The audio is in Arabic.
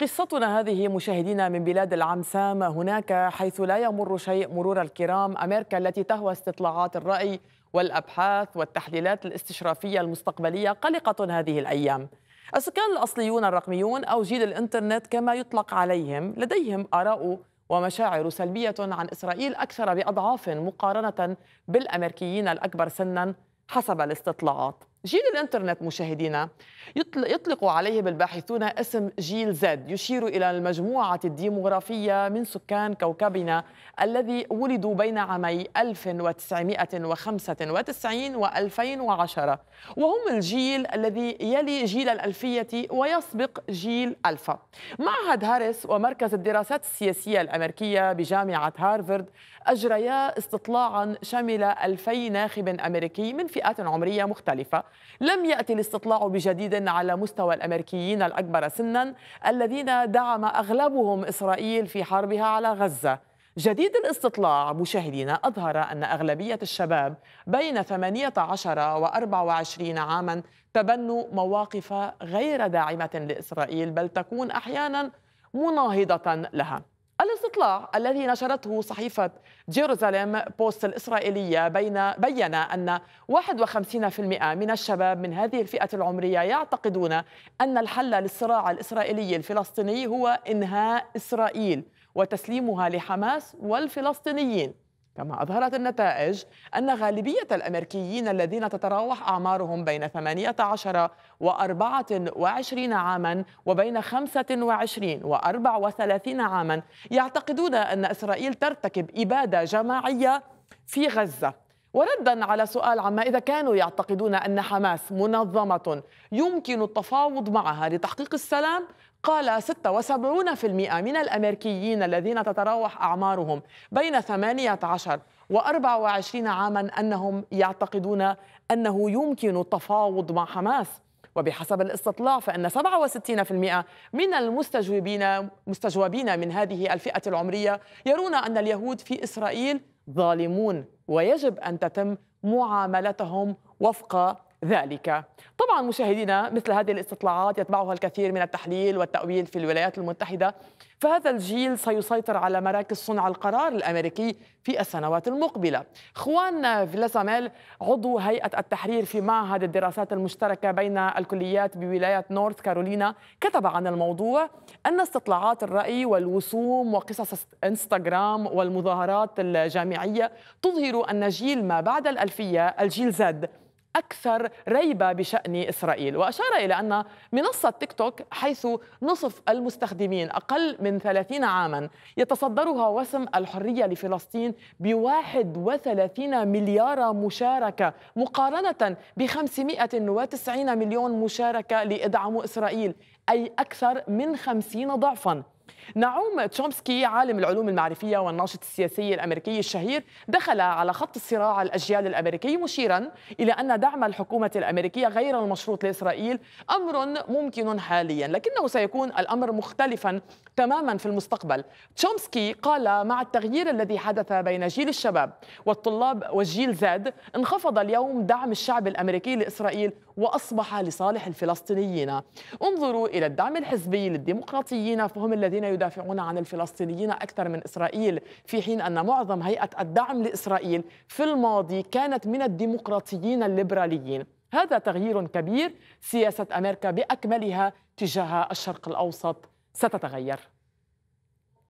قصتنا هذه مشاهدينا من بلاد العمسام هناك حيث لا يمر شيء مرور الكرام أمريكا التي تهوى استطلاعات الرأي والأبحاث والتحليلات الاستشرافية المستقبلية قلقة هذه الأيام السكان الأصليون الرقميون أو جيل الإنترنت كما يطلق عليهم لديهم آراء ومشاعر سلبية عن إسرائيل أكثر بأضعاف مقارنة بالأمريكيين الأكبر سنا حسب الاستطلاعات جيل الانترنت مشاهدينا يطلق عليه بالباحثون اسم جيل زد يشير الى المجموعه الديموغرافيه من سكان كوكبنا الذي ولدوا بين عامي 1995 و 2010 وهم الجيل الذي يلي جيل الالفيه ويسبق جيل الفا معهد هاريس ومركز الدراسات السياسيه الامريكيه بجامعه هارفارد اجريا استطلاعا شمل 2000 ناخب امريكي من فئات عمريه مختلفه لم يأتي الاستطلاع بجديد على مستوى الأمريكيين الأكبر سنا الذين دعم أغلبهم إسرائيل في حربها على غزة جديد الاستطلاع مشاهدينا أظهر أن أغلبية الشباب بين 18 و 24 عاما تبنوا مواقف غير داعمة لإسرائيل بل تكون أحيانا مناهضة لها الاستطلاع الذي نشرته صحيفة جيروزاليم بوست الإسرائيلية بين بين أن 51% من الشباب من هذه الفئة العمرية يعتقدون أن الحل للصراع الإسرائيلي الفلسطيني هو إنهاء إسرائيل وتسليمها لحماس والفلسطينيين كما أظهرت النتائج أن غالبية الأمريكيين الذين تتراوح أعمارهم بين 18 و 24 عاما وبين 25 و 34 عاما يعتقدون أن إسرائيل ترتكب إبادة جماعية في غزة وردا على سؤال عما اذا كانوا يعتقدون ان حماس منظمه يمكن التفاوض معها لتحقيق السلام قال 76% من الأمريكيين الذين تتراوح أعمارهم بين 18 و24 عاما أنهم يعتقدون أنه يمكن التفاوض مع حماس وبحسب الاستطلاع فإن 67% من المستجوبين مستجوبين من هذه الفئة العمرية يرون أن اليهود في إسرائيل ظالمون ويجب أن تتم معاملتهم وفق ذلك طبعا مشاهدينا مثل هذه الاستطلاعات يتبعها الكثير من التحليل والتأويل في الولايات المتحدة فهذا الجيل سيسيطر على مراكز صنع القرار الأمريكي في السنوات المقبلة خوان فيلاساميل عضو هيئة التحرير في معهد الدراسات المشتركة بين الكليات بولاية نورث كارولينا كتب عن الموضوع أن استطلاعات الرأي والوسوم وقصص انستغرام والمظاهرات الجامعية تظهر أن جيل ما بعد الألفية الجيل زد أكثر ريبة بشأن إسرائيل وأشار إلى أن منصة تيك توك حيث نصف المستخدمين أقل من 30 عاما يتصدرها وسم الحرية لفلسطين ب 31 مليار مشاركة مقارنة ب 590 مليون مشاركة لإدعم إسرائيل أي أكثر من 50 ضعفاً نعوم تشومسكي عالم العلوم المعرفية والناشط السياسي الأمريكي الشهير دخل على خط صراع الأجيال الأمريكي مشيرا إلى أن دعم الحكومة الأمريكية غير المشروط لإسرائيل أمر ممكن حاليا لكنه سيكون الأمر مختلفا تماما في المستقبل تشومسكي قال مع التغيير الذي حدث بين جيل الشباب والطلاب والجيل زاد انخفض اليوم دعم الشعب الأمريكي لإسرائيل وأصبح لصالح الفلسطينيين انظروا إلى الدعم الحزبي للديمقراطيين فهم الذين الذين يدافعون عن الفلسطينيين أكثر من إسرائيل في حين أن معظم هيئة الدعم لإسرائيل في الماضي كانت من الديمقراطيين الليبراليين هذا تغيير كبير سياسة أمريكا بأكملها تجاه الشرق الأوسط ستتغير